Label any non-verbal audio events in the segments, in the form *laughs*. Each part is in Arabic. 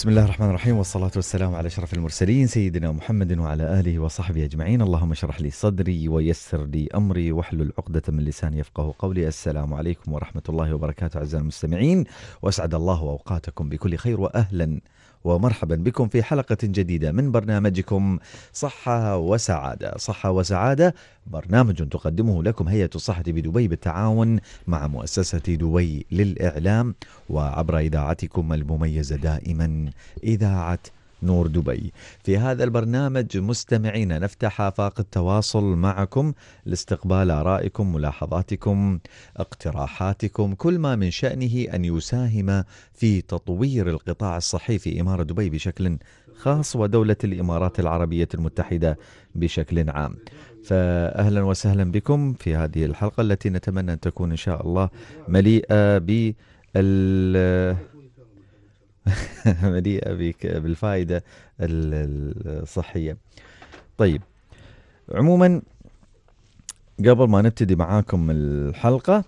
بسم الله الرحمن الرحيم والصلاة والسلام على شرف المرسلين سيدنا محمد وعلى آله وصحبه أجمعين اللهم اشرح لي صدري ويسر لي أمري واحلل عقدة من لساني يفقه قولي السلام عليكم ورحمة الله وبركاته أعزائي المستمعين وأسعد الله أوقاتكم بكل خير وأهلا ومرحبا بكم في حلقة جديدة من برنامجكم صحة وسعادة صحة وسعادة برنامج تقدمه لكم هيئة الصحة بدبي بالتعاون مع مؤسسة دبي للإعلام وعبر إذاعتكم المميزة دائما إذاعة نور دبي في هذا البرنامج مستمعينا نفتح آفاق التواصل معكم لاستقبال آرائكم ملاحظاتكم اقتراحاتكم كل ما من شأنه أن يساهم في تطوير القطاع الصحي في إمارة دبي بشكل خاص ودولة الإمارات العربية المتحدة بشكل عام فأهلا وسهلا بكم في هذه الحلقة التي نتمنى أن تكون إن شاء الله مليئة بال *laughs* مليئه بالفائده الصحيه. طيب عموما قبل ما نبتدي معاكم الحلقه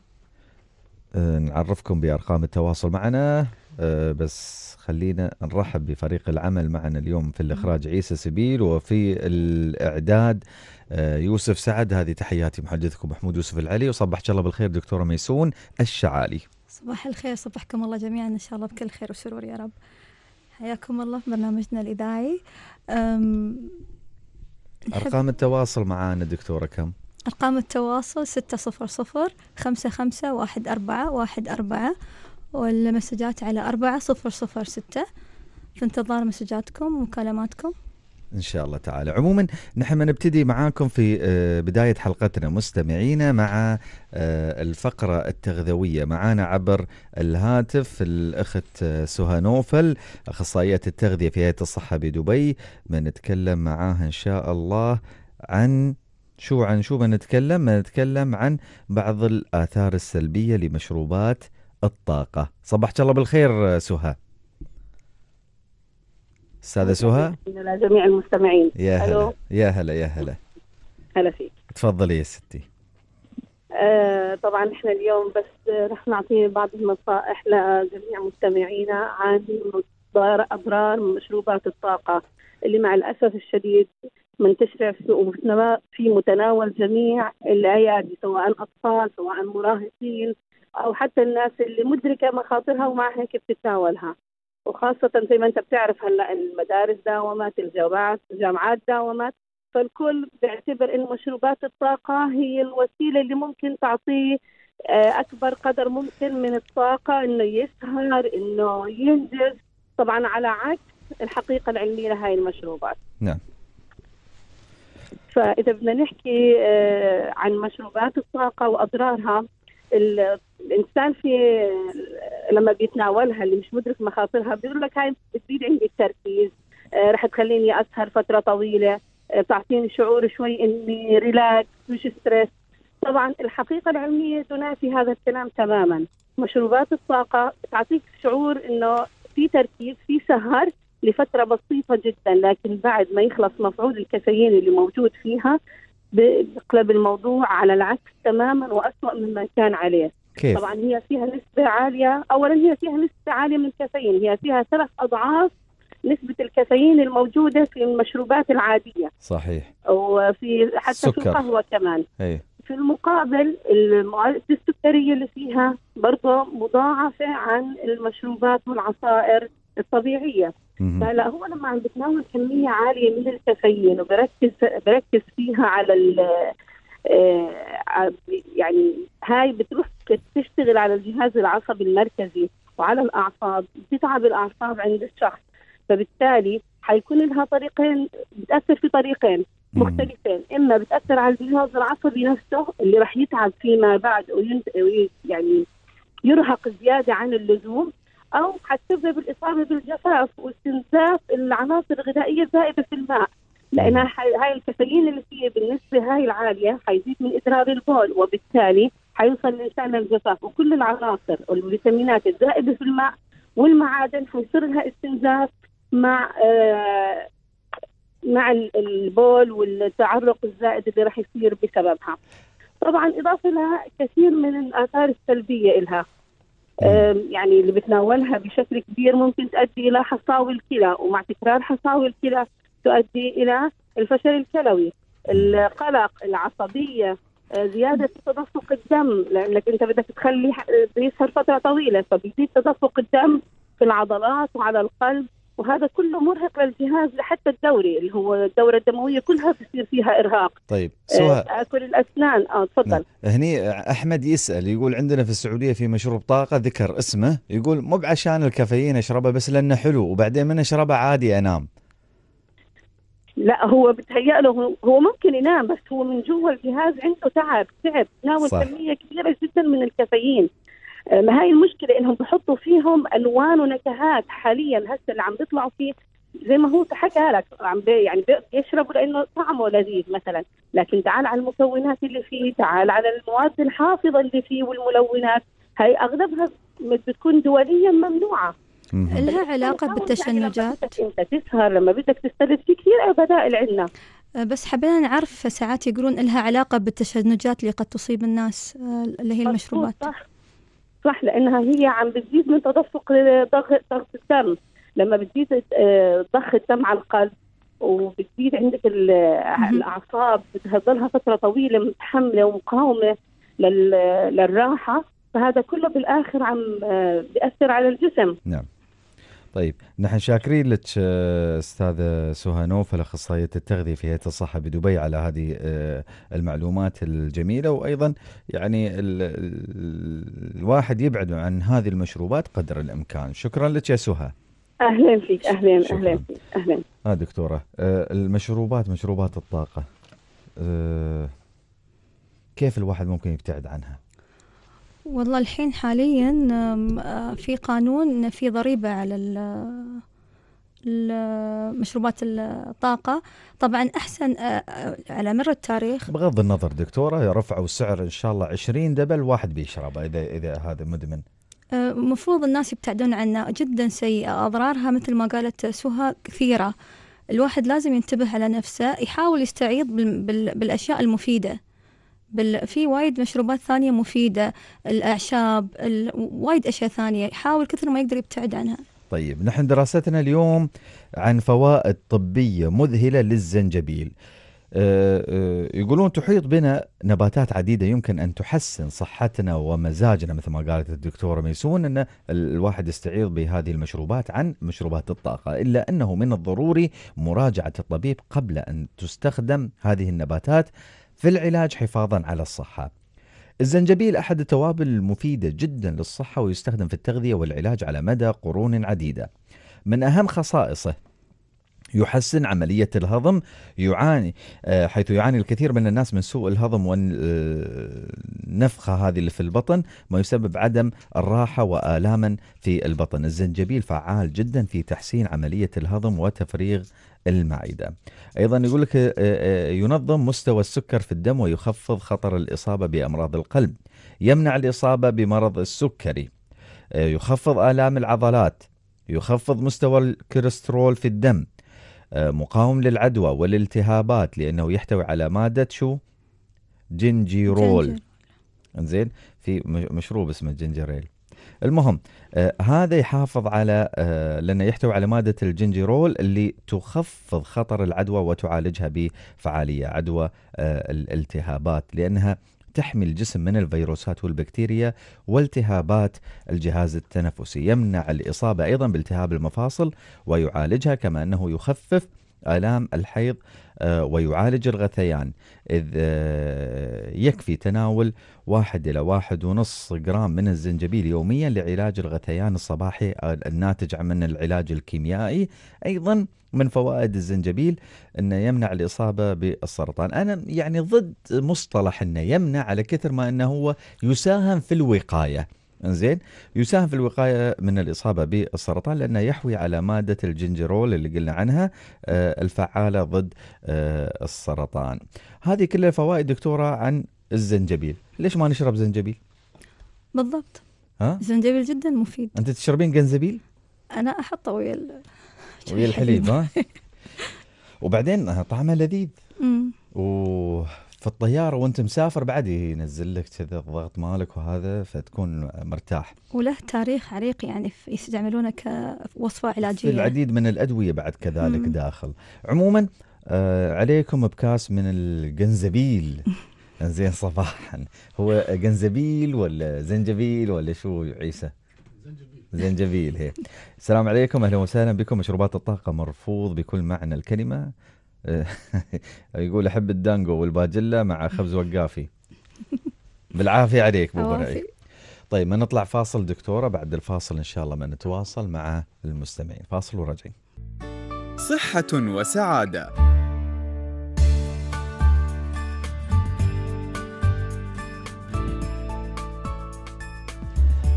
آه، نعرفكم بارقام التواصل معنا آه، بس خلينا نرحب بفريق العمل معنا اليوم في الاخراج عيسى سبيل وفي الاعداد آه، يوسف سعد هذه تحياتي محدثكم محمود يوسف العلي وصبحك الله بالخير دكتوره ميسون الشعالي صباح الخير صبحكم الله جميعا إن شاء الله بكل خير وسرور يا رب حياكم الله في برنامجنا الإذاعي أرقام التواصل معانا دكتورة كم؟ أرقام التواصل 600 صفر صفر والمسجات على 4006 في انتظار مسجاتكم ومكالماتكم ان شاء الله تعالى عموما نحن نبتدي معاكم في آه، بدايه حلقتنا مستمعينا مع آه، الفقره التغذويه معانا عبر الهاتف الاخت آه، سهى نوفل اخصائيه التغذيه في هيئه الصحه بدبي بنتكلم معاها ان شاء الله عن شو عن شو بنتكلم بنتكلم عن بعض الاثار السلبيه لمشروبات الطاقه صباحك الله بالخير سهى استاذه سهى جميع المستمعين يا هلا يا هلا يا هلا هلا فيك تفضلي يا ستي آه طبعا احنا اليوم بس رح نعطي بعض النصائح لجميع مستمعينا عن اضرار مشروبات الطاقه اللي مع الاسف الشديد منتشره في متناول جميع الايادي سواء اطفال سواء مراهقين او حتى الناس اللي مدركه مخاطرها ومع هيك بتتناولها وخاصة زي ما أنت بتعرف هلا المدارس داومت الجامعات داومت فالكل بيعتبر إنه مشروبات الطاقة هي الوسيلة اللي ممكن تعطيه آه، أكبر قدر ممكن من الطاقة إنه يسهر إنه ينجز طبعا على عكس الحقيقة العلمية لهي المشروبات نعم فإذا بدنا نحكي آه، عن مشروبات الطاقة وأضرارها الانسان في لما بيتناولها اللي مش مدرك مخاطرها بيقول لك هاي بتزيد عندي التركيز آه، رح تخليني اسهر فتره طويله بتعطيني آه، شعور شوي اني ريلاكس مش ستريس طبعا الحقيقه العلميه تنافي هذا الكلام تماما مشروبات الطاقه تعطيك شعور انه في تركيز في سهر لفتره بسيطه جدا لكن بعد ما يخلص مفعول الكافيين اللي موجود فيها بقلب الموضوع على العكس تماما وأسوأ مما كان عليه كيف؟ طبعا هي فيها نسبة عالية أولا هي فيها نسبة عالية من الكافيين هي فيها ثلاث أضعاف نسبة الكافيين الموجودة في المشروبات العادية صحيح وفي حتى سكر. في القهوة كمان أي. في المقابل المواد السكرية اللي فيها برضه مضاعفة عن المشروبات والعصائر الطبيعيه فهلا هو لما عم بتناول كميه عاليه من الكافيين وبركز بركز فيها على ال آه، يعني هاي بتروح تشتغل على الجهاز العصبي المركزي وعلى الاعصاب بتتعب الاعصاب عند الشخص فبالتالي حيكون لها طريقين بتاثر في طريقين مختلفين اما بتاثر على الجهاز العصبي نفسه اللي راح يتعب فيما بعد وينت... يعني يرهق زياده عن اللزوم أو حتسبب الإصابة بالجفاف واستنزاف العناصر الغذائية الذائبة في الماء لأن هاي الكافيين اللي فيه بالنسبة هاي العالية حيزيد من إضرار البول وبالتالي حيوصل الإنسان للجفاف وكل العناصر والفيتامينات الذائبة في الماء والمعادن حيصير لها استنزاف مع آه مع البول والتعرق الزائد اللي راح يصير بسببها. طبعا اضافه لها كثير من الاثار السلبيه لها يعني اللي بتناولها بشكل كبير ممكن تؤدي الى حصاوي الكلى ومع تكرار حصاوي الكلى تؤدي الى الفشل الكلوي القلق العصبيه آه، زيادة تدفق الدم لأنك أنت بدك تخلي آه، بيسهر فترة طويلة فبيزيد تدفق الدم في العضلات وعلى القلب وهذا كله مرهق للجهاز لحتى الدوري اللي هو الدوره الدمويه كلها بصير فيها ارهاق طيب آه، سواء اكل الاسنان اه تفضل نعم. هني احمد يسال يقول عندنا في السعوديه في مشروب طاقه ذكر اسمه يقول مو بعشان الكافيين اشربه بس لانه حلو وبعدين من اشربه عادي انام لا هو بتهيأ له هو ممكن ينام بس هو من جوا الجهاز عنده تعب تعب تناول كمية كبيرة جدا من الكافيين آه، ما هاي المشكله انهم بحطوا فيهم الوان ونكهات حاليا هسه اللي عم بيطلعوا فيه زي ما هو حكى لك عم بي يعني بيشربوا لانه طعمه لذيذ مثلا لكن تعال على المكونات اللي فيه تعال على المواد الحافظه اللي فيه والملونات هاي اغلبها بتكون دوليا ممنوعه لها علاقة يعني بالتشنجات؟ انت تسهر لما بدك تستلذ في كثير بدائل عندنا آه، بس حبينا نعرف ساعات يقولون لها علاقة بالتشنجات اللي قد تصيب الناس آه، اللي هي المشروبات صح صح لانها هي عم بتزيد من تدفق ضغط ضغط الدم لما بتزيد آه، ضخ الدم على القلب وبتزيد عندك الاعصاب بتهضلها فتره طويله متحمله ومقاومه للراحه فهذا كله بالاخر عم آه، بياثر على الجسم نعم طيب نحن شاكرين لك آه، استاذه سهى نوفل اخصائيه التغذيه في هيئه الصحه بدبي على هذه آه، المعلومات الجميله وايضا يعني ال الواحد يبعد عن هذه المشروبات قدر الامكان شكرا لك يا سهى اهلا فيك اهلا اهلا فيك اهلا آه دكتوره آه، المشروبات مشروبات الطاقه كيف الواحد ممكن يبتعد عنها والله الحين حاليا آه، في قانون في ضريبة على مشروبات الطاقة طبعا أحسن آه، آه، على مر التاريخ بغض النظر دكتورة رفعوا السعر إن شاء الله 20 دبل واحد بيشربه إذا إذا هذا مدمن المفروض الناس يبتعدون عنها جدا سيئة أضرارها مثل ما قالت سهى كثيرة الواحد لازم ينتبه على نفسه يحاول يستعيض بالأشياء المفيدة بال... في وايد مشروبات ثانية مفيدة الأعشاب ال... وايد أشياء ثانية يحاول كثر ما يقدر يبتعد عنها طيب نحن دراستنا اليوم عن فوائد طبية مذهلة للزنجبيل آه، آه، يقولون تحيط بنا نباتات عديده يمكن ان تحسن صحتنا ومزاجنا مثل ما قالت الدكتوره ميسون ان الواحد يستعيض بهذه المشروبات عن مشروبات الطاقه الا انه من الضروري مراجعه الطبيب قبل ان تستخدم هذه النباتات في العلاج حفاظا على الصحة الزنجبيل أحد التوابل المفيدة جدا للصحة ويستخدم في التغذية والعلاج على مدى قرون عديدة من أهم خصائصه يحسن عملية الهضم يعاني آه، حيث يعاني الكثير من الناس من سوء الهضم والنفخة آه، هذه اللي في البطن ما يسبب عدم الراحة وآلاما في البطن الزنجبيل فعال جدا في تحسين عملية الهضم وتفريغ المعدة أيضا يقول لك آه، آه، ينظم مستوى السكر في الدم ويخفض خطر الإصابة بأمراض القلب يمنع الإصابة بمرض السكري آه، يخفض آلام العضلات يخفض مستوى الكوليسترول في الدم مقاوم للعدوى والالتهابات لأنه يحتوي على مادة شو جنجيرول جنجر. زين في مشروب اسمه جنجريل المهم آه هذا يحافظ على آه لانه يحتوي على ماده الجنجرول اللي تخفض خطر العدوى وتعالجها بفعاليه عدوى آه الالتهابات لانها تحمي الجسم من الفيروسات والبكتيريا والتهابات الجهاز التنفسي يمنع الاصابه ايضا بالتهاب المفاصل ويعالجها كما انه يخفف آلام الحيض آه، ويعالج الغثيان إذ آه، يكفي تناول واحد إلى واحد ونص جرام من الزنجبيل يوميا لعلاج الغثيان الصباحي آه، الناتج عن العلاج الكيميائي أيضا من فوائد الزنجبيل أنه يمنع الإصابة بالسرطان أنا يعني ضد مصطلح أنه يمنع على كثر ما أنه هو يساهم في الوقاية انزين يساهم في الوقايه من الاصابه بالسرطان لانه يحوي على ماده الجنجرول اللي قلنا عنها آه، الفعاله ضد آه، السرطان هذه كلها فوائد دكتوره عن الزنجبيل ليش ما نشرب زنجبيل بالضبط ها الزنجبيل جدا مفيد انت تشربين جنزبيل انا احطه ويا ويا الحليب ها *laughs* وبعدين طعمه لذيذ امم. و في الطياره وانت مسافر بعد ينزل لك كذا الضغط مالك وهذا فتكون مرتاح. وله تاريخ عريق يعني يستعملونه كوصفه علاجيه. في العديد من الادويه بعد كذلك مم. داخل. عموما آه عليكم بكاس من الجنزبيل. *laughs* زين صباحا هو جنزبيل ولا زنجبيل ولا شو عيسى؟ زنجبيل هي السلام عليكم اهلا وسهلا بكم مشروبات الطاقه مرفوض بكل معنى الكلمه آه، *laughs* يقول احب الدانجو والباجله مع خبز وقافي *laughs* بالعافيه عليك ابو برعي طيب ما نطلع فاصل دكتوره بعد الفاصل ان شاء الله ما نتواصل مع المستمعين فاصل وراجعين صحه وسعاده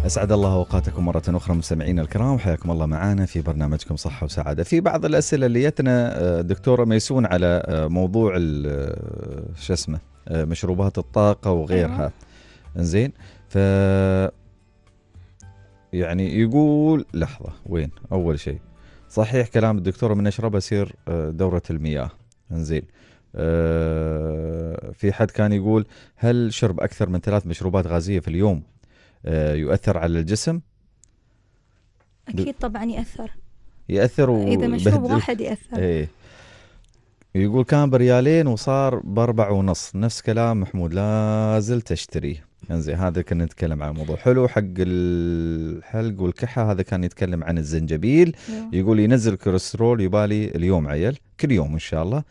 أسعد الله أوقاتكم مرة أخرى مستمعينا الكرام حياكم الله معنا في برنامجكم صحة وسعادة في بعض الأسئلة اللي جتنا آه، دكتورة ميسون على آه، موضوع آه، شو اسمه مشروبات الطاقة وغيرها أيوة. انزين ف يعني يقول لحظة وين أول شيء صحيح كلام الدكتورة من أشرب سير دورة المياه انزين في حد كان يقول هل شرب أكثر من ثلاث مشروبات غازية في اليوم آه، يؤثر على الجسم اكيد طبعا ياثر ياثر و... اذا مشروب واحد ياثر ايه يقول كان بريالين وصار باربع ونص نفس كلام محمود لا زلت اشتري انزين هذا كنا نتكلم عن موضوع حلو حق الحلق والكحه هذا كان يتكلم عن الزنجبيل نعم. يقول ينزل كوليسترول يبالي اليوم عيل كل يوم ان شاء الله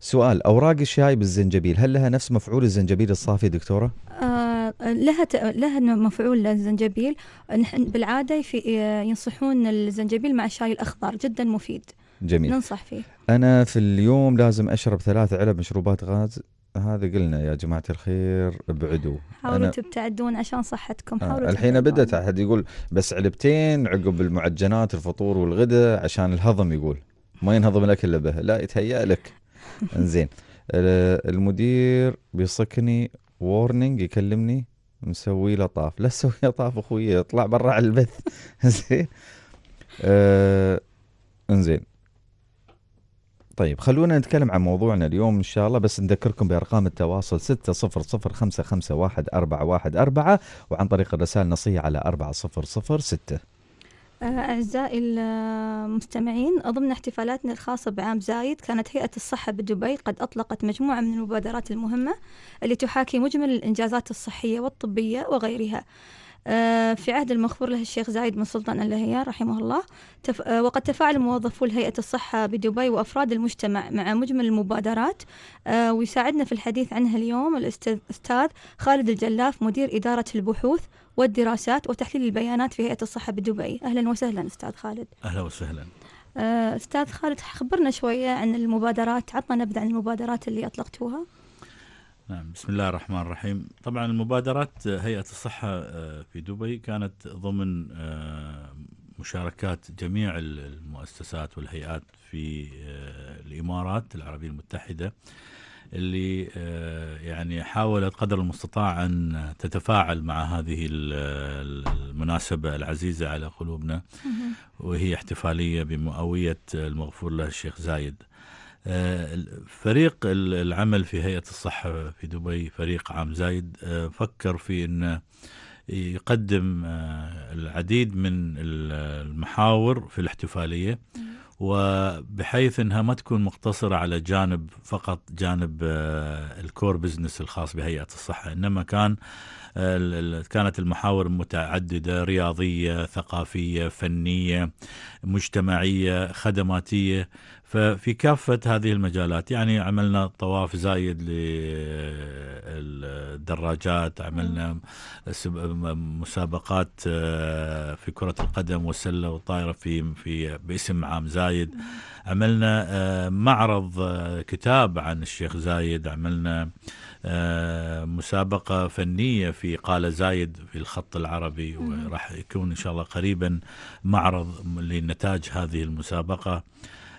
سؤال اوراق الشاي بالزنجبيل هل لها نفس مفعول الزنجبيل الصافي دكتوره؟ آه لها لها مفعول للزنجبيل نحن بالعاده في ينصحون الزنجبيل مع الشاي الاخضر جدا مفيد جميل ننصح فيه انا في اليوم لازم اشرب ثلاث علب مشروبات غاز هذا قلنا يا جماعة الخير ابعدوا حاولوا تبتعدون عشان صحتكم آه، حاولوا آه الحين بدأت أحد يقول بس علبتين عقب المعجنات الفطور والغداء عشان الهضم يقول ما ينهضم الأكل الا به لا يتهيأ لك *laughs* انزين المدير بيصكني وورنينج يكلمني مسوي له طاف لا تسوي له طاف اخوي اطلع برا على البث *laughs* زين آه انزين طيب خلونا نتكلم عن موضوعنا اليوم ان شاء الله بس نذكركم بارقام التواصل 6005514114 وعن طريق الرسائل النصيه على 4006 أعزائي المستمعين ضمن احتفالاتنا الخاصة بعام زايد كانت هيئة الصحة بدبي قد أطلقت مجموعة من المبادرات المهمة اللي تحاكي مجمل الإنجازات الصحية والطبية وغيرها آه، في عهد المغفور له الشيخ زايد بن سلطان اللهيا رحمه الله تف... آه، وقد تفاعل موظفو هيئة الصحة بدبي وأفراد المجتمع مع مجمل المبادرات آه، ويساعدنا في الحديث عنها اليوم الأستاذ خالد الجلاف مدير إدارة البحوث والدراسات وتحليل البيانات في هيئة الصحة بدبي أهلا وسهلا أستاذ خالد أهلا وسهلا أستاذ خالد خبرنا شوية عن المبادرات عطنا نبذة عن المبادرات اللي أطلقتوها نعم بسم الله الرحمن الرحيم طبعا المبادرات آه، هيئة الصحة آه، في دبي كانت ضمن آه، مشاركات جميع المؤسسات والهيئات في الإمارات العربية المتحدة اللي يعني حاولت قدر المستطاع أن تتفاعل مع هذه المناسبة العزيزة على قلوبنا وهي احتفالية بمئوية المغفور له الشيخ زايد فريق العمل في هيئة الصحة في دبي فريق عام زايد آه، فكر في أن يقدم آه، العديد من المحاور في الاحتفالية وبحيث أنها ما تكون مقتصرة على جانب فقط جانب آه، الكور بزنس الخاص بهيئة الصحة إنما كان كانت المحاور متعددة رياضية ثقافية فنية مجتمعية خدماتية ففي كافة هذه المجالات يعني عملنا طواف زايد للدراجات عملنا مسابقات آه، في كرة القدم والسلة والطائرة في في باسم عام زايد عملنا آه، معرض آه، كتاب عن الشيخ زايد عملنا مسابقة فنية في قال زايد في الخط العربي وراح يكون إن شاء الله قريبا معرض لنتاج هذه المسابقة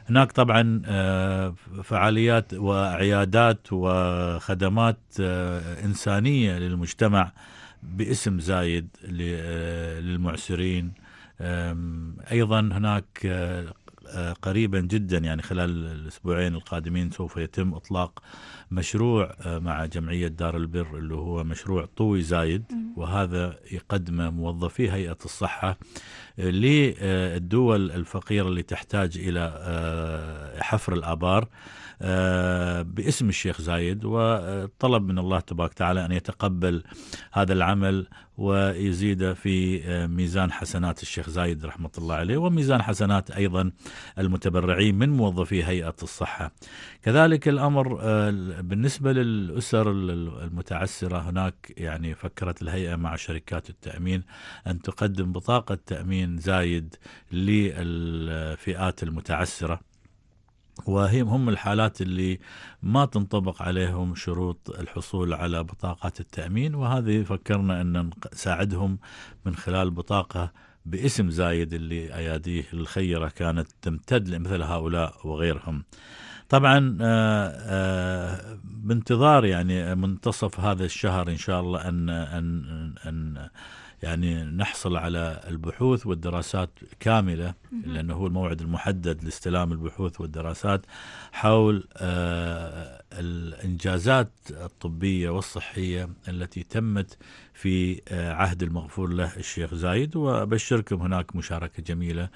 هناك طبعا آه، فعاليات وعيادات وخدمات آه، إنسانية للمجتمع باسم زايد آه، للمعسرين أيضا هناك قريبا جدا يعني خلال الأسبوعين القادمين سوف يتم إطلاق مشروع آه، مع جمعية دار البر اللي هو مشروع طوي زايد وهذا يقدمه موظفي هيئة الصحة آه، للدول الفقيرة اللي تحتاج إلى آه، حفر الآبار آه، باسم الشيخ زايد وطلب من الله تبارك وتعالى أن يتقبل هذا العمل ويزيد في آه، ميزان حسنات الشيخ زايد رحمة الله عليه وميزان حسنات أيضا المتبرعين من موظفي هيئة الصحة كذلك الأمر آه، بالنسبة للأسر المتعسرة هناك يعني فكرت الهيئة مع شركات التأمين أن تقدم بطاقة تأمين زايد للفئات المتعسرة وهي هم الحالات اللي ما تنطبق عليهم شروط الحصول على بطاقات التأمين وهذه فكرنا أن نساعدهم من خلال بطاقة باسم زايد اللي أياديه الخيرة كانت تمتد لمثل هؤلاء وغيرهم طبعا آه، آه، بانتظار يعني منتصف هذا الشهر إن شاء الله أن, أن, أن يعني نحصل على البحوث والدراسات كاملة لأنه هو الموعد المحدد لاستلام البحوث والدراسات حول آه، الإنجازات الطبية والصحية التي تمت في آه، عهد المغفور له الشيخ زايد وأبشركم هناك مشاركة جميلة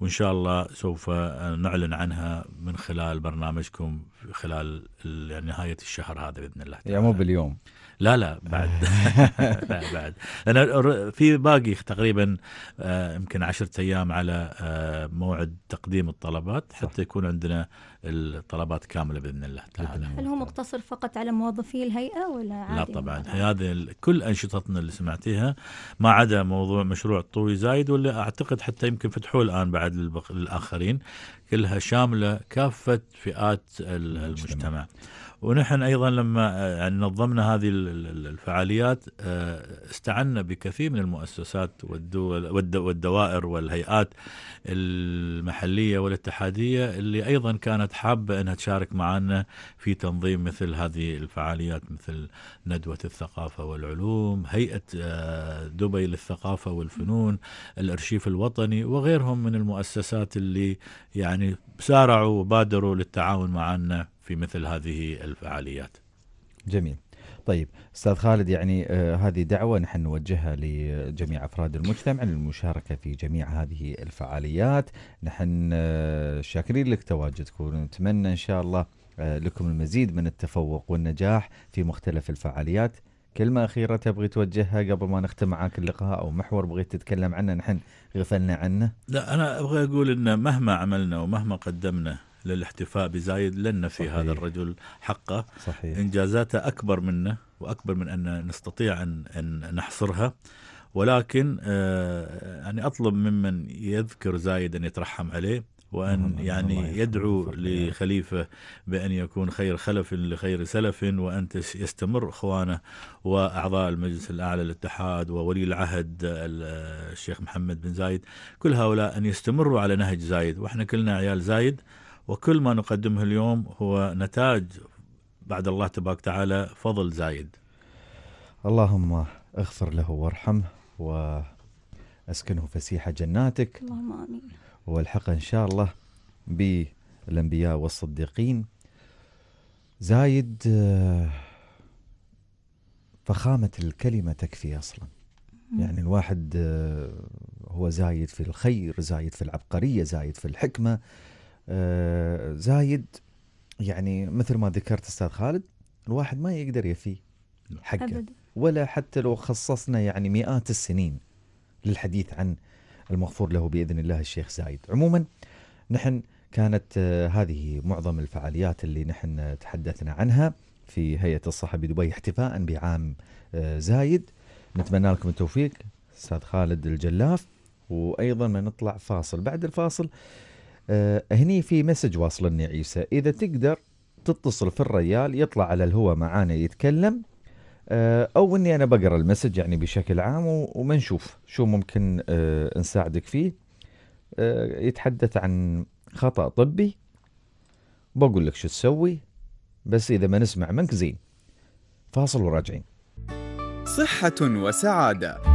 وإن شاء الله سوف آه، نعلن عنها من خلال برنامجكم خلال يعني نهاية الشهر هذا بإذن الله تعالى. يا مو باليوم لا لا بعد آه. *laughs* لا بعد لان في باقي تقريبا آه، يمكن عشرة ايام على آه، موعد تقديم الطلبات حتى يكون عندنا الطلبات كامله باذن الله تعالى. هل هو مقتصر فقط على موظفي الهيئه ولا عادي لا طبعا هذه كل انشطتنا اللي سمعتيها ما عدا موضوع مشروع الطوي زايد واللي اعتقد حتى يمكن فتحوه الان بعد للاخرين كلها شامله كافه فئات المجتمع. ونحن ايضا لما آه، يعني نظمنا هذه الفعاليات آه، استعنا بكثير من المؤسسات والدول والدوائر والهيئات المحليه والاتحاديه اللي ايضا كانت كانت حابة أنها تشارك معنا في تنظيم مثل هذه الفعاليات مثل ندوة الثقافة والعلوم هيئة آه، دبي للثقافة والفنون الأرشيف الوطني وغيرهم من المؤسسات اللي يعني سارعوا وبادروا للتعاون معنا في مثل هذه الفعاليات جميل طيب استاذ خالد يعني آه، هذه دعوه نحن نوجهها لجميع افراد المجتمع للمشاركه في جميع هذه الفعاليات نحن آه، شاكرين لك تواجدكم ونتمنى ان شاء الله آه، لكم المزيد من التفوق والنجاح في مختلف الفعاليات كلمة أخيرة تبغي توجهها قبل ما نختم معاك اللقاء أو محور بغيت تتكلم عنه نحن غفلنا عنه لا أنا أبغى أقول أن مهما عملنا ومهما قدمنا للاحتفاء بزايد لن في صحيح. هذا الرجل حقه صحيح. إنجازاته أكبر منه وأكبر من أن نستطيع أن, أن نحصرها ولكن آه، يعني أطلب ممن يذكر زايد أن يترحم عليه وأن يعني يدعو لخليفة بأن يكون خير خلف لخير سلف وأن يستمر إخوانه وأعضاء المجلس الأعلى للاتحاد وولي العهد الشيخ محمد بن زايد كل هؤلاء أن يستمروا على نهج زايد وإحنا كلنا عيال زايد وكل ما نقدمه اليوم هو نتاج بعد الله تبارك تعالى فضل زايد اللهم اغفر له وارحمه واسكنه فسيح جناتك اللهم امين والحق ان شاء الله بالانبياء والصديقين زايد آه، فخامه الكلمه تكفي اصلا يعني الواحد آه، هو زايد في الخير زايد في العبقريه زايد في الحكمه آه، زايد يعني مثل ما ذكرت استاذ خالد الواحد ما يقدر يفي حقه أبدا. ولا حتى لو خصصنا يعني مئات السنين للحديث عن المغفور له باذن الله الشيخ زايد عموما نحن كانت آه، هذه معظم الفعاليات اللي نحن تحدثنا عنها في هيئه الصحه بدبي احتفاء بعام آه، زايد نتمنى لكم التوفيق استاذ خالد الجلاف وايضا ما نطلع فاصل بعد الفاصل أه هني في مسج واصلني عيسى اذا تقدر تتصل في الريال يطلع على الهواء معانا يتكلم أه او اني انا بقرا المسج يعني بشكل عام وما نشوف شو ممكن أه نساعدك فيه أه يتحدث عن خطا طبي بقول لك شو تسوي بس اذا ما نسمع منك زين فاصل وراجعين صحه وسعاده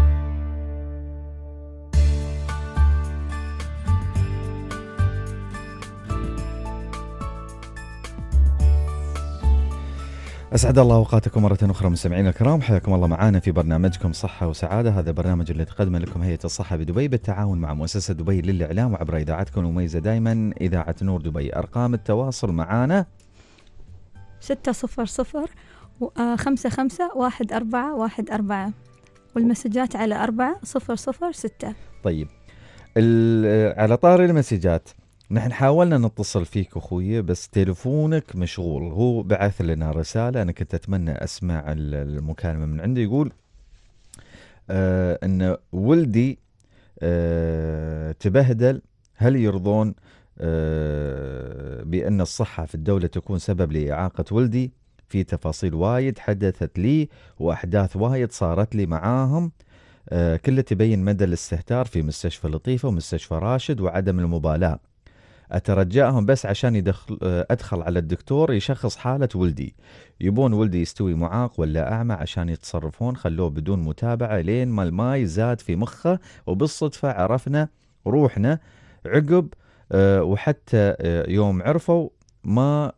اسعد الله اوقاتكم مره اخرى مستمعينا الكرام حياكم الله معنا في برنامجكم صحه وسعاده هذا البرنامج اللي تقدمه لكم هيئه الصحه بدبي بالتعاون مع مؤسسه دبي للاعلام وعبر اذاعتكم المميزه دائما اذاعه نور دبي ارقام التواصل معنا 600 وخمسة خمسة واحد أربعة واحد أربعة والمسجات على أربعة صفر صفر ستة طيب على طار المسجات نحن حاولنا نتصل فيك اخوي بس تلفونك مشغول هو بعث لنا رساله انا كنت اتمنى اسمع المكالمه من عنده يقول آه ان ولدي آه تبهدل هل يرضون آه بان الصحه في الدوله تكون سبب لاعاقه ولدي في تفاصيل وايد حدثت لي واحداث وايد صارت لي معاهم آه كله تبين مدى الاستهتار في مستشفى لطيفه ومستشفى راشد وعدم المبالاه اترجاهم بس عشان يدخل ادخل على الدكتور يشخص حاله ولدي يبون ولدي يستوي معاق ولا اعمى عشان يتصرفون خلوه بدون متابعه لين ما الماي زاد في مخه وبالصدفه عرفنا روحنا عقب آه، وحتى آه، يوم عرفوا ما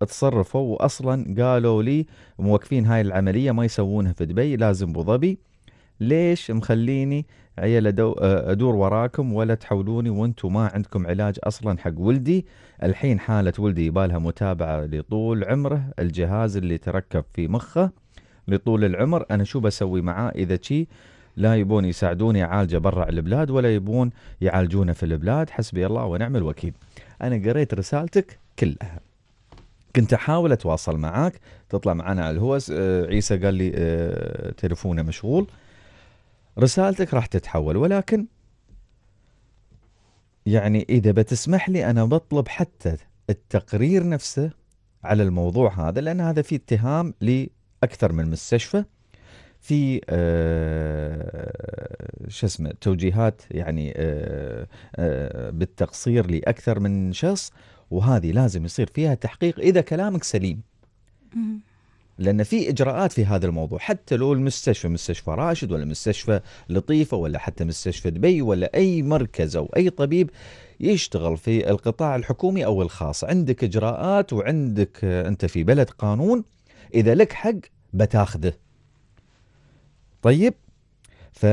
تصرفوا واصلا قالوا لي موقفين هاي العمليه ما يسوونها في دبي لازم ابو ظبي ليش مخليني عيال ادور وراكم ولا تحولوني وانتم ما عندكم علاج اصلا حق ولدي الحين حاله ولدي يبالها متابعه لطول عمره الجهاز اللي تركب في مخه لطول العمر انا شو بسوي معاه اذا شي لا يبون يساعدوني اعالجه برا البلاد ولا يبون يعالجونه في البلاد حسبي الله ونعم الوكيل انا قريت رسالتك كلها كنت احاول اتواصل معاك تطلع معنا على الهوس آه، عيسى قال لي آه، تليفونه مشغول رسالتك راح تتحول ولكن يعني اذا بتسمح لي انا بطلب حتى التقرير نفسه على الموضوع هذا لان هذا في اتهام لاكثر من مستشفى في آه شو اسمه توجيهات يعني آه آه بالتقصير لاكثر من شخص وهذه لازم يصير فيها تحقيق اذا كلامك سليم لان في اجراءات في هذا الموضوع حتى لو المستشفى مستشفى راشد ولا مستشفى لطيفه ولا حتى مستشفى دبي ولا اي مركز او اي طبيب يشتغل في القطاع الحكومي او الخاص عندك اجراءات وعندك انت في بلد قانون اذا لك حق بتاخذه طيب ف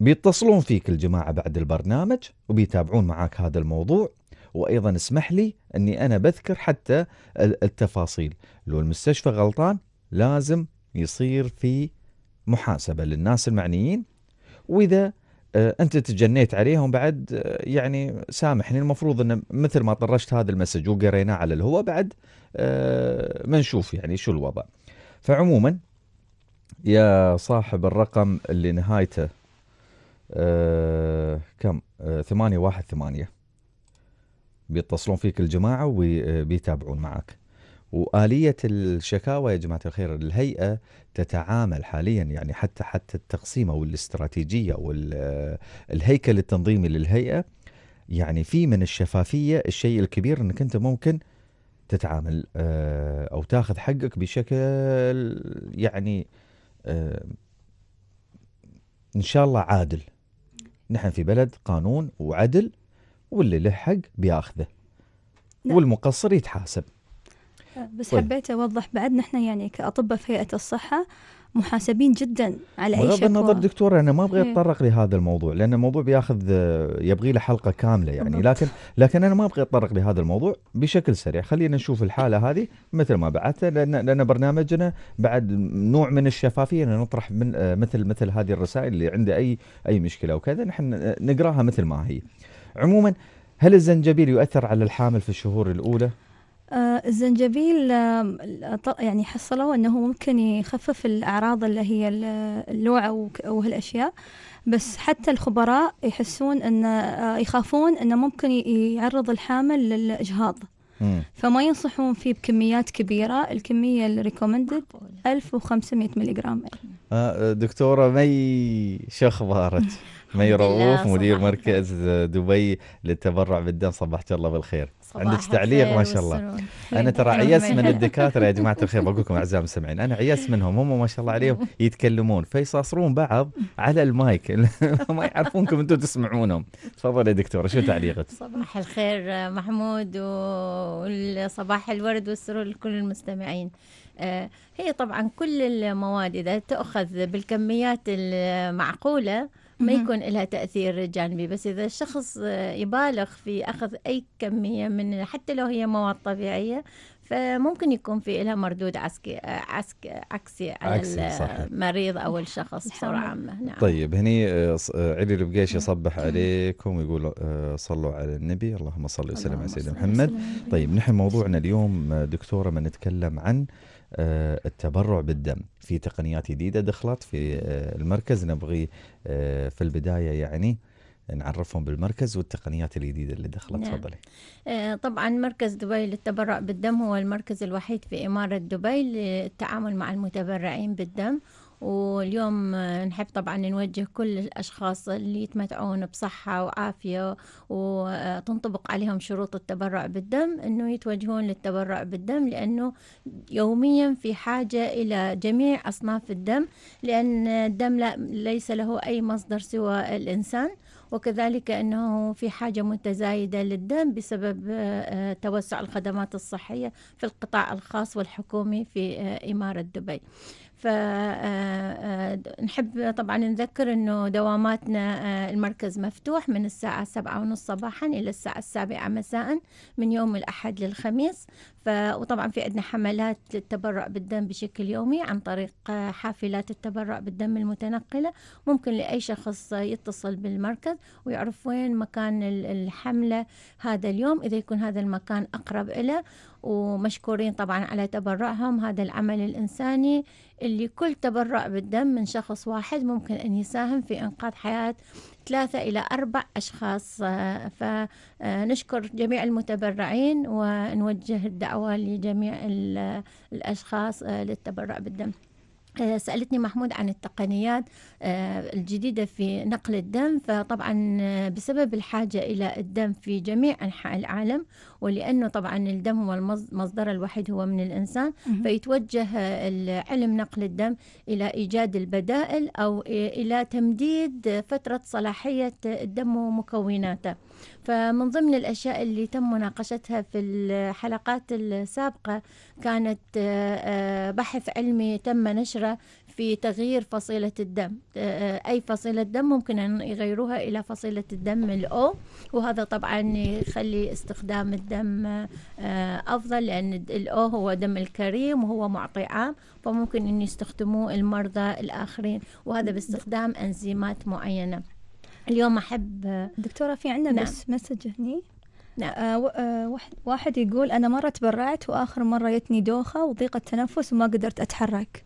بيتصلون فيك الجماعه بعد البرنامج وبيتابعون معاك هذا الموضوع وايضا اسمح لي اني انا بذكر حتى التفاصيل لو المستشفى غلطان لازم يصير في محاسبه للناس المعنيين واذا آه، انت تجنيت عليهم بعد آه، يعني سامحني المفروض ان مثل ما طرشت هذا المسج وقريناه على الهواء بعد آه، ما نشوف يعني شو الوضع فعموما يا صاحب الرقم اللي نهايته كم 818 بيتصلون فيك الجماعه وبيتابعون معك وآلية الشكاوى يا جماعة الخير الهيئة تتعامل حاليا يعني حتى حتى التقسيم أو الاستراتيجية أو الهيكل التنظيمي للهيئة يعني في من الشفافية الشيء الكبير أنك أنت ممكن تتعامل آه، أو تاخذ حقك بشكل يعني آه، إن شاء الله عادل نحن في بلد قانون وعدل واللي له حق بياخذه نعم. والمقصر يتحاسب آه، بس طيب. حبيت اوضح بعد نحن يعني كاطباء في هيئه الصحه محاسبين جدا على اي شيء بغض النظر دكتور انا ما ابغى اتطرق إيه. لهذا الموضوع لان الموضوع بياخذ يبغي له حلقه كامله يعني بالضبط. لكن لكن انا ما ابغى اتطرق لهذا الموضوع بشكل سريع خلينا نشوف الحاله هذه مثل ما بعثت لان لان برنامجنا بعد نوع من الشفافيه ان نطرح من آه، مثل مثل هذه الرسائل اللي عنده اي اي مشكله وكذا نحن آه، نقراها مثل ما هي. عموما هل الزنجبيل يؤثر على الحامل في الشهور الأولى؟ آه الزنجبيل آه يعني حصلوا انه ممكن يخفف الاعراض اللي هي اللوعه وهالاشياء بس حتى الخبراء يحسون ان آه يخافون انه ممكن يعرض الحامل للاجهاض فما ينصحون فيه بكميات كبيره الكميه الريكومندد 1500 ملغ آه دكتوره مي شو اخبارك *laughs* مي رؤوف مدير مركز دبي للتبرع بالدم صبحت الله بالخير عندك تعليق ما شاء الله انا ترى عياس من الدكاتره يا جماعه الخير بقول لكم اعزائي المستمعين انا عياس منهم هم ما شاء الله عليهم يتكلمون فيصاصرون بعض على المايك *laughs* ما يعرفونكم انتم تسمعونهم تفضل يا دكتوره شو تعليقك صباح الخير محمود وصباح الورد والسرور لكل المستمعين آه، هي طبعا كل المواد اذا تؤخذ بالكميات المعقوله ما يكون لها تاثير جانبي بس اذا الشخص آه، يبالغ في اخذ اي كميه من حتى لو هي مواد طبيعيه فممكن يكون في لها مردود عسكي آه، عسك عكسي على عكسي المريض او الشخص بصوره عامه نعم. طيب هني آه، علي البقيش نعم. يصبح عليكم ويقول صلوا على النبي اللهم صل وسلم على سيدنا محمد طيب نحن موضوعنا اليوم دكتوره بنتكلم عن آه، التبرع بالدم في تقنيات جديدة دخلت في آه، المركز نبغي آه، في البداية يعني نعرفهم بالمركز والتقنيات الجديده اللي دخلت نعم. تفضلي طبعا مركز دبي للتبرع بالدم هو المركز الوحيد في اماره دبي للتعامل مع المتبرعين بالدم واليوم نحب طبعا نوجه كل الأشخاص اللي يتمتعون بصحة وعافية وتنطبق عليهم شروط التبرع بالدم أنه يتوجهون للتبرع بالدم لأنه يوميا في حاجة إلى جميع أصناف الدم لأن الدم لا ليس له أي مصدر سوى الإنسان وكذلك أنه في حاجة متزايدة للدم بسبب آه، توسع الخدمات الصحية في القطاع الخاص والحكومي في آه، إمارة دبي فنحب آه، آه، طبعا نذكر أنه دواماتنا آه، المركز مفتوح من الساعة سبعة ونص صباحا إلى الساعة السابعة مساء من يوم الأحد للخميس ف... وطبعا في عندنا حملات للتبرع بالدم بشكل يومي عن طريق حافلات التبرع بالدم المتنقلة ممكن لأي شخص يتصل بالمركز ويعرف وين مكان الحملة هذا اليوم إذا يكون هذا المكان أقرب إله ومشكورين طبعا على تبرعهم هذا العمل الإنساني اللي كل تبرع بالدم من شخص واحد ممكن أن يساهم في إنقاذ حياة ثلاثة إلى أربع أشخاص آه، فنشكر جميع المتبرعين ونوجه الدعوة لجميع الأشخاص آه، للتبرع بالدم آه، سألتني محمود عن التقنيات آه، الجديدة في نقل الدم فطبعا آه، بسبب الحاجة إلى الدم في جميع أنحاء العالم ولأنه طبعا الدم هو المصدر الوحيد هو من الإنسان فيتوجه علم نقل الدم إلى إيجاد البدائل أو إلى تمديد فترة صلاحية الدم ومكوناته فمن ضمن الأشياء اللي تم مناقشتها في الحلقات السابقة كانت آه، آه، بحث علمي تم نشره في تغيير فصيلة الدم آه، أي فصيلة دم ممكن أن يغيروها إلى فصيلة الدم الأو وهذا طبعا يخلي استخدام الدم أفضل لأن الأو هو دم الكريم وهو معطي عام فممكن أن يستخدموه المرضى الآخرين وهذا باستخدام أنزيمات معينة اليوم أحب دكتورة في عندنا نعم. بس مسج هني نعم. آه،, آه واحد, واحد يقول أنا مرة تبرعت وآخر مرة جتني دوخة وضيق التنفس وما قدرت أتحرك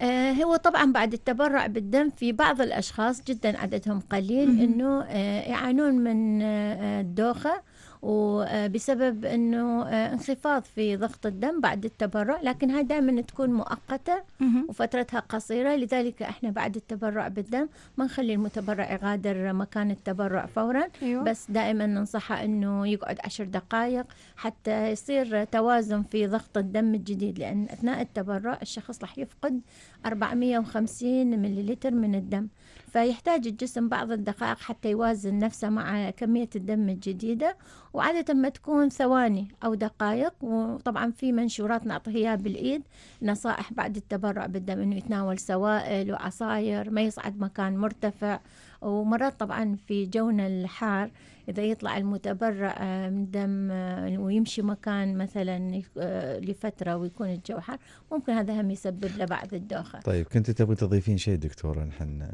آه هو طبعا بعد التبرع بالدم في بعض الأشخاص جدا عددهم قليل أنه آه، يعانون من الدوخة آه، وبسبب انه آه، انخفاض في ضغط الدم بعد التبرع لكن هاي دائما تكون مؤقته وفترتها قصيره لذلك احنا بعد التبرع بالدم ما نخلي المتبرع يغادر مكان التبرع فورا أيوة. بس دائما ننصحه انه يقعد عشر دقائق حتى يصير توازن في ضغط الدم الجديد لان اثناء التبرع الشخص راح يفقد 450 مليلتر من الدم فيحتاج الجسم بعض الدقائق حتى يوازن نفسه مع كمية الدم الجديدة وعادة ما تكون ثواني أو دقائق وطبعا في منشورات نعطيها بالإيد نصائح بعد التبرع بالدم أنه يتناول سوائل وعصاير ما يصعد مكان مرتفع ومرات طبعا في جونا الحار إذا يطلع المتبرع آه، من دم آه، ويمشي مكان مثلا آه، لفترة ويكون الجو حار ممكن هذا هم يسبب له بعض الدوخة طيب كنت تبغي تضيفين شيء دكتورة نحن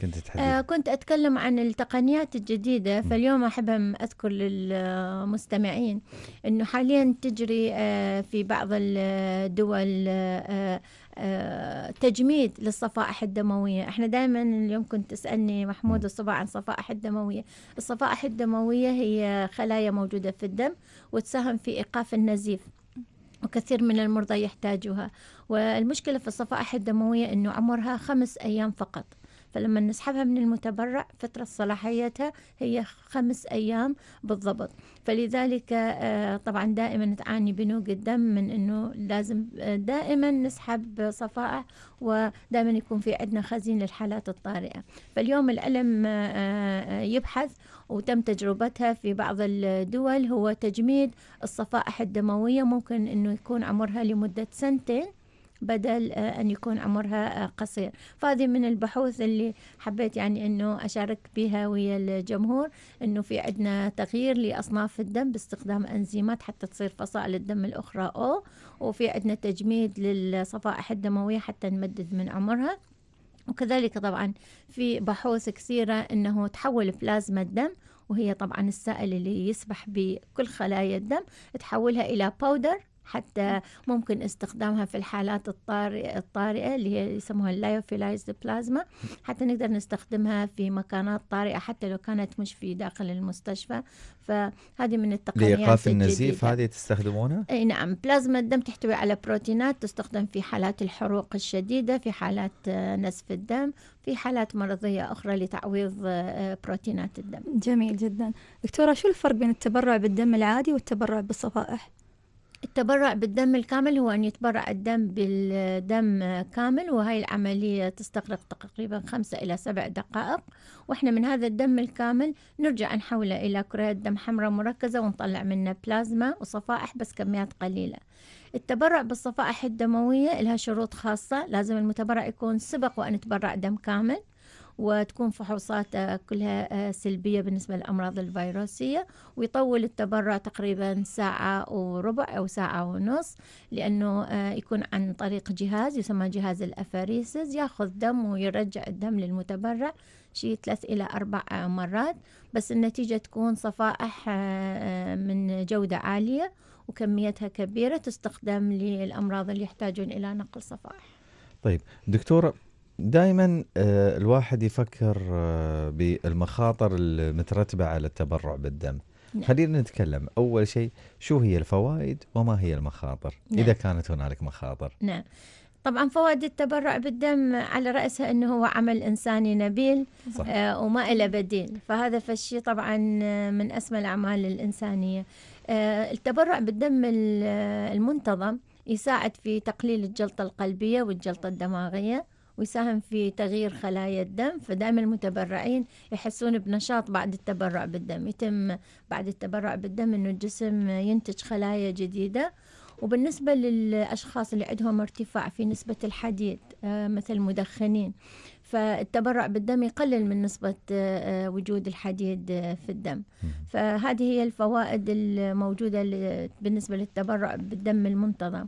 كنت تحدث آه كنت أتكلم عن التقنيات الجديدة فاليوم أحب أذكر للمستمعين أنه حاليا تجري آه في بعض الدول آه،, آه،, آه تجميد للصفائح الدموية احنا دائما اليوم كنت تسألني محمود الصبا عن صفائح الدموية الصفائح الدموية هي خلايا موجودة في الدم وتساهم في إيقاف النزيف وكثير من المرضى يحتاجوها، والمشكلة في الصفائح الدموية أنه عمرها خمس أيام فقط فلما نسحبها من المتبرع فترة صلاحيتها هي خمس أيام بالضبط فلذلك آه، طبعا دائما تعاني بنوق الدم من أنه لازم آه، دائما نسحب صفائح ودائما يكون في عندنا خزين للحالات الطارئة فاليوم الألم آه، يبحث وتم تجربتها في بعض الدول هو تجميد الصفائح الدموية ممكن أنه يكون عمرها لمدة سنتين بدل آه، أن يكون عمرها آه، قصير فهذه من البحوث اللي حبيت يعني أنه أشارك بها ويا الجمهور أنه في عندنا تغيير لأصناف الدم باستخدام أنزيمات حتى تصير فصائل الدم الأخرى أو وفي عندنا تجميد للصفائح الدموية حتى نمدد من عمرها وكذلك طبعا في بحوث كثيرة أنه تحول بلازما الدم وهي طبعا السائل اللي يسبح بكل خلايا الدم تحولها إلى باودر حتى ممكن استخدامها في الحالات الطارئة, الطارئة اللي هي يسموها اللايوفيلايزد بلازما حتى نقدر نستخدمها في مكانات طارئة حتى لو كانت مش في داخل المستشفى فهذه من التقنيات لإيقاف النزيف هذه تستخدمونها؟ أي نعم بلازما الدم تحتوي على بروتينات تستخدم في حالات الحروق الشديدة في حالات آه، نزف الدم في حالات مرضية أخرى لتعويض آه، بروتينات الدم جميل جدا دكتورة شو الفرق بين التبرع بالدم العادي والتبرع بالصفائح؟ التبرع بالدم الكامل هو أن يتبرع الدم بالدم كامل وهي العملية تستغرق تقريبا خمسة إلى سبع دقائق وإحنا من هذا الدم الكامل نرجع نحوله إلى كريات دم حمراء مركزة ونطلع منه بلازما وصفائح بس كميات قليلة التبرع بالصفائح الدموية لها شروط خاصة لازم المتبرع يكون سبق وأن تبرع دم كامل وتكون فحوصاته آه، كلها آه، سلبية بالنسبة للأمراض الفيروسية ويطول التبرع تقريبا ساعة وربع أو ساعة ونص لأنه آه، يكون عن طريق جهاز يسمى جهاز الأفاريسز ياخذ دم ويرجع الدم للمتبرع شيء ثلاث إلى أربع مرات بس النتيجة تكون صفائح من جودة عالية وكميتها كبيرة تستخدم للأمراض اللي يحتاجون إلى نقل صفائح طيب دكتورة دائما آه، الواحد يفكر آه، بالمخاطر المترتبة على التبرع بالدم نعم. خلينا نتكلم أول شيء شو هي الفوائد وما هي المخاطر نعم. إذا كانت هنالك مخاطر نعم طبعا فوائد التبرع بالدم على رأسها أنه هو عمل إنساني نبيل صح. آه، وما إلى بديل فهذا فالشيء طبعا من أسمى الأعمال الإنسانية التبرع بالدم المنتظم يساعد في تقليل الجلطة القلبية والجلطة الدماغية ويساهم في تغيير خلايا الدم فدائما المتبرعين يحسون بنشاط بعد التبرع بالدم يتم بعد التبرع بالدم انه الجسم ينتج خلايا جديده وبالنسبة للأشخاص اللي عندهم ارتفاع في نسبة الحديد آه، مثل المدخنين فالتبرع بالدم يقلل من نسبة آه، آه، وجود الحديد في الدم فهذه هي الفوائد الموجودة بالنسبة للتبرع بالدم المنتظم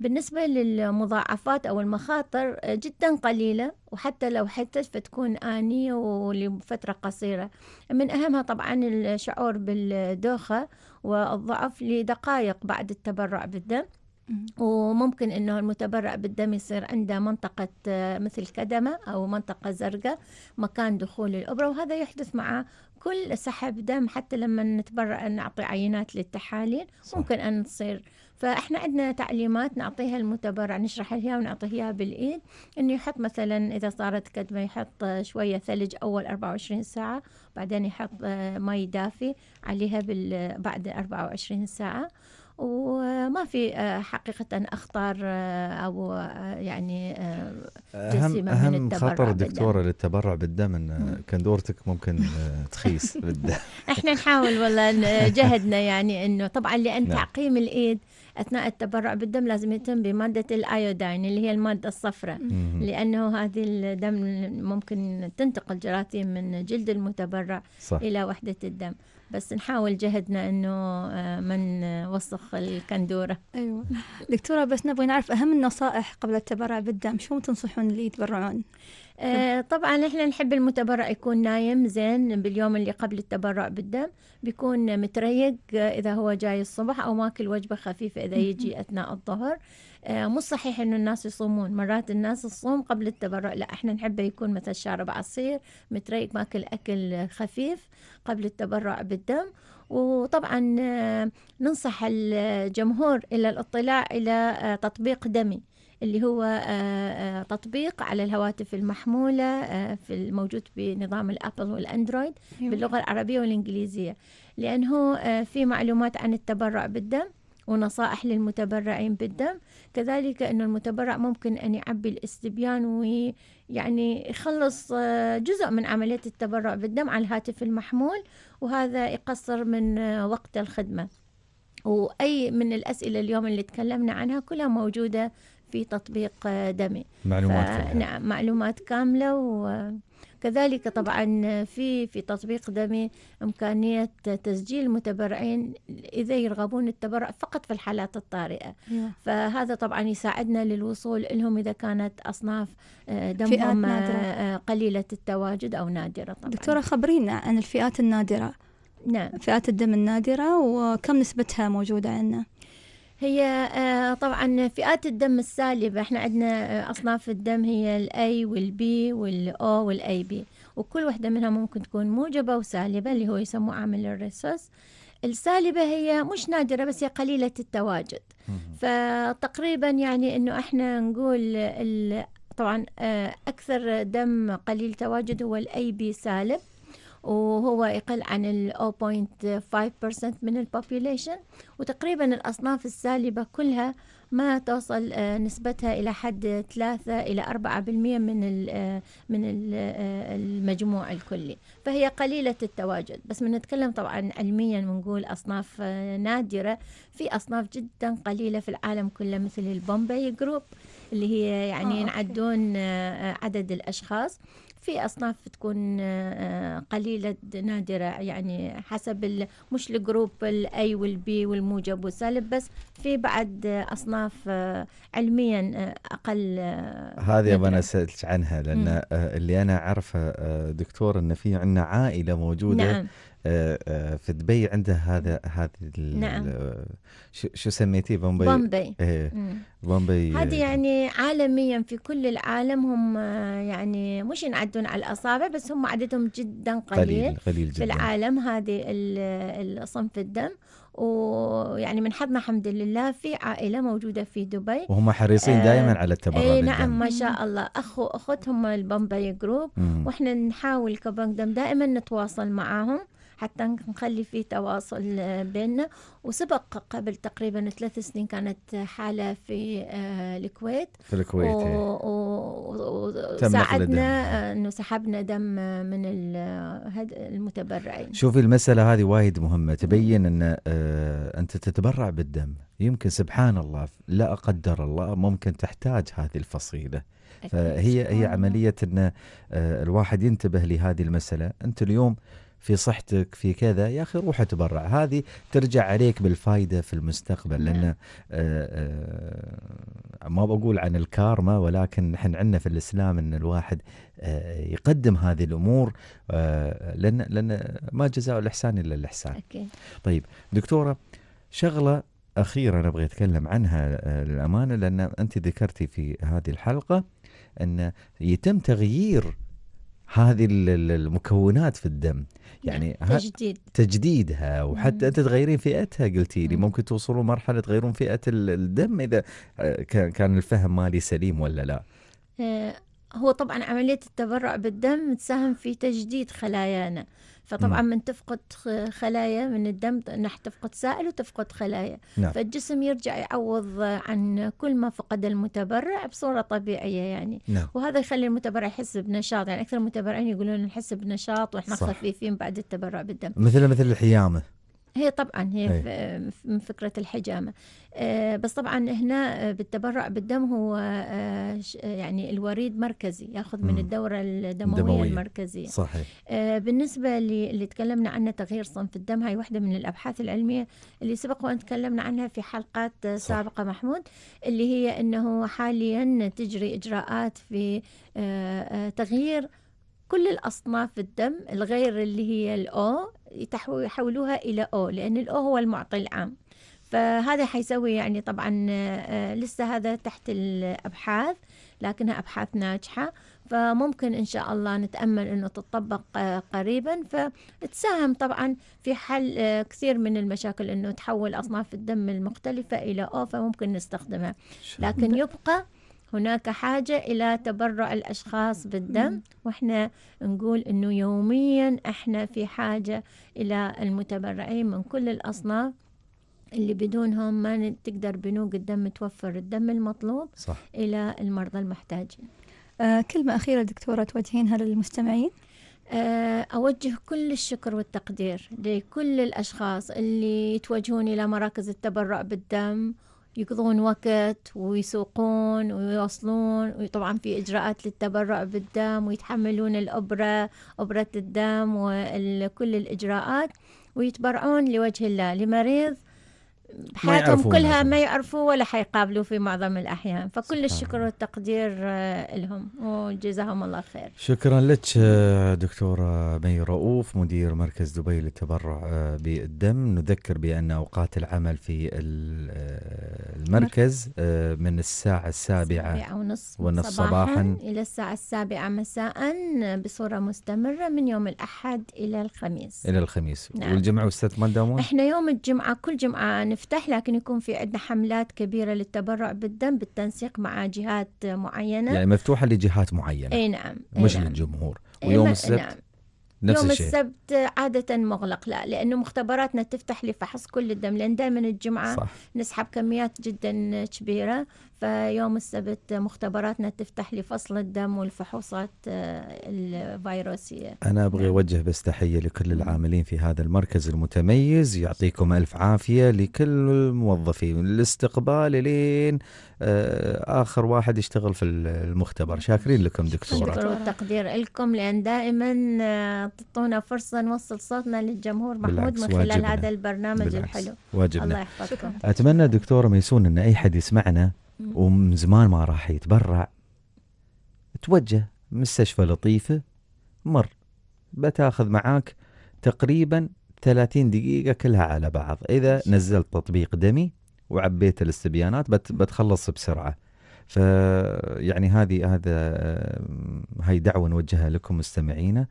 بالنسبة للمضاعفات أو المخاطر آه، جدا قليلة وحتى لو حدثت فتكون آنية ولفترة قصيرة من أهمها طبعا الشعور بالدوخة والضعف لدقائق بعد التبرع بالدم وممكن انه المتبرع بالدم يصير عنده منطقة آه، مثل كدمة او منطقة زرقاء مكان دخول الابرة وهذا يحدث مع كل سحب دم حتى لما نتبرع نعطي عينات للتحاليل ممكن ان تصير فاحنا عندنا تعليمات نعطيها المتبرع يعني نشرح لها ونعطيها بالايد انه يحط مثلا اذا صارت كدمه يحط شويه ثلج اول 24 ساعه بعدين يحط آه، مي دافي عليها بعد 24 ساعه وما في آه، حقيقة أخطار آه، أو يعني أهم, أهم خطر دكتورة للتبرع بالدم أن كندورتك ممكن تخيس بالدم *laughs* احنا نحاول والله جهدنا يعني أنه طبعا لأن نعم. تعقيم الإيد اثناء التبرع بالدم لازم يتم بماده الايودين اللي هي الماده الصفراء لانه هذه الدم ممكن تنتقل جراثيم من جلد المتبرع صح. الى وحده الدم بس نحاول جهدنا انه آه، ما نوسخ الكندوره ايوه دكتوره بس نبغى نعرف اهم النصائح قبل التبرع بالدم شو تنصحون اللي يتبرعون آه، طبعا احنا نحب المتبرع يكون نايم زين باليوم اللي قبل التبرع بالدم بيكون متريق اذا هو جاي الصبح او ماكل وجبه خفيفه اذا يجي اثناء الظهر آه، مو صحيح انه الناس يصومون مرات الناس تصوم قبل التبرع لا احنا نحبه يكون مثلا شارب عصير متريق ماكل اكل خفيف قبل التبرع بالدم وطبعا آه، ننصح الجمهور الى الاطلاع الى تطبيق دمي اللي هو آه، آه، تطبيق على الهواتف المحمولة آه، في الموجود بنظام الأبل والأندرويد باللغة العربية والإنجليزية لأنه في معلومات عن التبرع بالدم ونصائح للمتبرعين بالدم كذلك أن المتبرع ممكن أن يعبي الاستبيان ويعني يخلص جزء من عملية التبرع بالدم على الهاتف المحمول وهذا يقصر من وقت الخدمة وأي من الأسئلة اليوم اللي تكلمنا عنها كلها موجودة في تطبيق دمي معلومات نعم معلومات كاملة وكذلك طبعا في في تطبيق دمي إمكانية تسجيل المتبرعين إذا يرغبون التبرع فقط في الحالات الطارئة نعم. فهذا طبعا يساعدنا للوصول لهم إذا كانت أصناف آه، دمهم آه، قليلة التواجد أو نادرة طبعا دكتورة خبرينا عن الفئات النادرة نعم فئات الدم النادرة وكم نسبتها موجودة عندنا؟ هي آه، طبعا فئات الدم السالبة احنا عندنا آه، أصناف الدم هي الاي والبي والاو والاي بي وكل وحده منها ممكن تكون موجبة وسالبة اللي هو يسموه عامل الريسوس السالبة هي مش نادرة بس هي قليلة التواجد فتقريبا يعني انه احنا نقول طبعا آه، أكثر دم قليل تواجد هو الاي بي سالب وهو يقل عن ال 0.5% من البوبوليشن وتقريبا الأصناف السالبة كلها ما توصل آه، نسبتها إلى حد 3 إلى 4% من آه، من آه، المجموع الكلي فهي قليلة التواجد بس بنتكلم طبعا علميا بنقول أصناف نادرة في أصناف جدا قليلة في العالم كله مثل البومبي جروب اللي هي يعني ينعدون عدد الأشخاص في اصناف تكون آه، قليله نادره يعني حسب مش الجروب الاي والبي والموجب والسالب بس في بعد اصناف آه، علميا آه، اقل هذه ما انا سالت عنها لان مم. اللي انا اعرفه دكتور ان في عندنا عائله موجوده نعم. في دبي عندها هذا هذه نعم شو سميتيه بومبي بومبي إيه بومبي هذه آه. يعني عالميا في كل العالم هم آه، يعني مش ينعدون على الاصابع بس هم عددهم جدا قليل, قليل, قليل جدا. في العالم هذه صنف الدم ويعني من حظنا الحمد لله في عائله موجوده في دبي وهم حريصين آه، دائما على التبرع اي نعم ما شاء الله اخو اختهم هم جروب واحنا نحاول كبنك دم دائما نتواصل معاهم حتى نخلي فيه تواصل آه، بيننا وسبق قبل تقريبا ثلاث سنين كانت حالة في آه، الكويت في الكويت إيه. وساعدنا آه، أنه سحبنا دم من المتبرعين شوفي المسألة هذه وايد مهمة تبين أن أنت تتبرع بالدم يمكن سبحان الله لا أقدر الله ممكن تحتاج هذه الفصيلة فهي هي عملية أن الواحد ينتبه لهذه المسألة أنت اليوم في صحتك في كذا يا اخي روح اتبرع هذه ترجع عليك بالفائده في المستقبل لان نعم. آه، آه، ما بقول عن الكارما ولكن احنا عندنا في الاسلام ان الواحد آه، يقدم هذه الامور لان لان ما جزاء الاحسان الا الاحسان. أوكي. طيب دكتوره شغله اخيره انا ابغى اتكلم عنها للامانه لان انت ذكرتي في هذه الحلقه ان يتم تغيير هذه المكونات في الدم نعم، يعني تجديد تجديدها وحتى انت تغيرين فئتها قلتي لي ممكن توصلون مرحله تغيرون فئه الدم اذا آه، كان الفهم مالي سليم ولا لا آه، هو طبعا عمليه التبرع بالدم تساهم في تجديد خلايانا فطبعا من تفقد خلايا من الدم نح تفقد سائل وتفقد خلايا نعم. فالجسم يرجع يعوض عن كل ما فقد المتبرع بصورة طبيعية يعني نعم. وهذا يخلي المتبرع يحس بنشاط يعني أكثر المتبرعين يقولون نحس بنشاط وإحنا صح. خفيفين بعد التبرع بالدم مثل مثل الحيامة هي طبعا هي إيه. من فكره الحجامه آه، بس طبعا هنا آه، بالتبرع بالدم هو آه، يعني الوريد مركزي ياخذ من الدوره الدمويه الدموية. المركزيه صحيح بالنسبه اللي تكلمنا عنه تغيير صنف الدم هاي واحده من الابحاث العلميه اللي سبق وان تكلمنا عنها في حلقات سابقه صح. محمود اللي هي انه حاليا تجري اجراءات في تغيير كل الأصناف الدم الغير اللي هي الأو يحولوها إلى أو لأن الأو هو المعطي العام فهذا حيسوي يعني طبعا آه، لسه هذا تحت الأبحاث لكنها أبحاث ناجحة فممكن إن شاء الله نتأمل أنه تطبق آه، قريبا فتساهم طبعا في حل آه، كثير من المشاكل أنه تحول أصناف الدم المختلفة إلى أو فممكن نستخدمها لكن يبقى هناك حاجة إلى تبرع الأشخاص بالدم وإحنا نقول أنه يوميا إحنا في حاجة إلى المتبرعين من كل الأصناف اللي بدونهم ما تقدر بنوك الدم توفر الدم المطلوب صح. إلى المرضى المحتاجين آه كلمة أخيرة دكتورة توجهينها للمستمعين آه، أوجه كل الشكر والتقدير لكل الأشخاص اللي يتوجهون إلى مراكز التبرع بالدم يقضون وقت ويسوقون ويوصلون وطبعا في إجراءات للتبرع بالدم ويتحملون الأبرة أبرة الدم وكل الإجراءات ويتبرعون لوجه الله لمريض حياتهم كلها ما يعرفوا ولا حيقابلوا في معظم الأحيان فكل الشكر والتقدير آه، لهم وجزاهم الله خير شكرا لك آه، دكتورة مي رؤوف مدير مركز دبي للتبرع آه، بالدم نذكر بأن أوقات العمل في المركز من الساعة السابعة ونص, ونصف صباحا, إلى الساعة السابعة مساء بصورة مستمرة من يوم الأحد إلى الخميس إلى الخميس نعم. والجمعة استاذ ما تداومون؟ إحنا يوم الجمعة كل جمعة نفتح لكن يكون في عندنا حملات كبيرة للتبرع بالدم بالتنسيق مع جهات معينة يعني مفتوحة لجهات معينة اي نعم أي مش نعم. للجمهور ويوم السبت نعم. نفس يوم الشيء. السبت عادة مغلق لا لأنه مختبراتنا تفتح لفحص كل الدم لأن دائما الجمعة صح. نسحب كميات جدا كبيرة فيوم السبت مختبراتنا تفتح لفصل الدم والفحوصات آه، الفيروسية أنا أبغي نعم. أوجه بس تحية لكل العاملين في هذا المركز المتميز يعطيكم ألف عافية لكل الموظفين الاستقبال لين آه، آخر واحد يشتغل في المختبر شاكرين لكم دكتورة شكرا والتقدير لكم لأن دائما آه، تعطونا فرصة نوصل صوتنا للجمهور محمود من خلال هذا البرنامج الحلو واجبنا. الله يحفظكم أتمنى دكتورة ميسون أن أي حد يسمعنا ومن زمان ما راح يتبرع توجه مستشفى لطيفة مر بتاخذ معاك تقريبا 30 دقيقة كلها على بعض إذا نزلت تطبيق دمي وعبيت الاستبيانات بت بتخلص بسرعة فيعني هذه هذا آه، هاي دعوة نوجهها لكم مستمعينا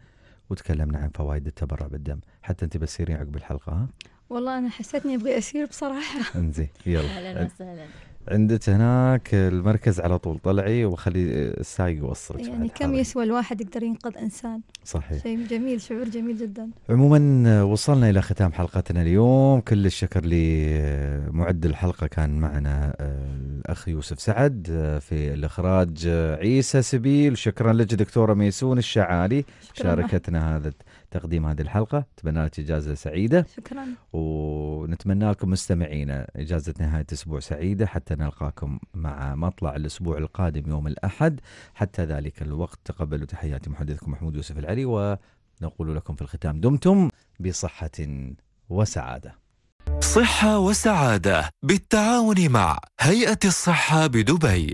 وتكلمنا عن فوائد التبرع بالدم حتى انت بتسيرين عقب الحلقة ها؟ والله انا حسيت اني ابغي اسير بصراحه انزين يلا اهلا وسهلا عندك هناك المركز على طول طلعي وخلي السايق يوصلك يعني كم حالي. يسوى الواحد يقدر ينقذ انسان صحيح شيء جميل شعور جميل جدا عموما وصلنا الى ختام حلقتنا اليوم كل الشكر لمعد الحلقه كان معنا آه، الاخ يوسف سعد آه، في الاخراج آه، عيسى سبيل شكرا لك دكتوره ميسون الشعالي شاركتنا هذا تقديم هذه الحلقه اتمنى لك اجازه سعيده شكرا ونتمنى لكم مستمعينا اجازه نهايه اسبوع سعيده حتى نلقاكم مع مطلع الاسبوع القادم يوم الاحد حتى ذلك الوقت تقبلوا تحياتي محدثكم محمود يوسف العلي ونقول لكم في الختام دمتم بصحه وسعاده صحة وسعادة بالتعاون مع هيئة الصحة بدبي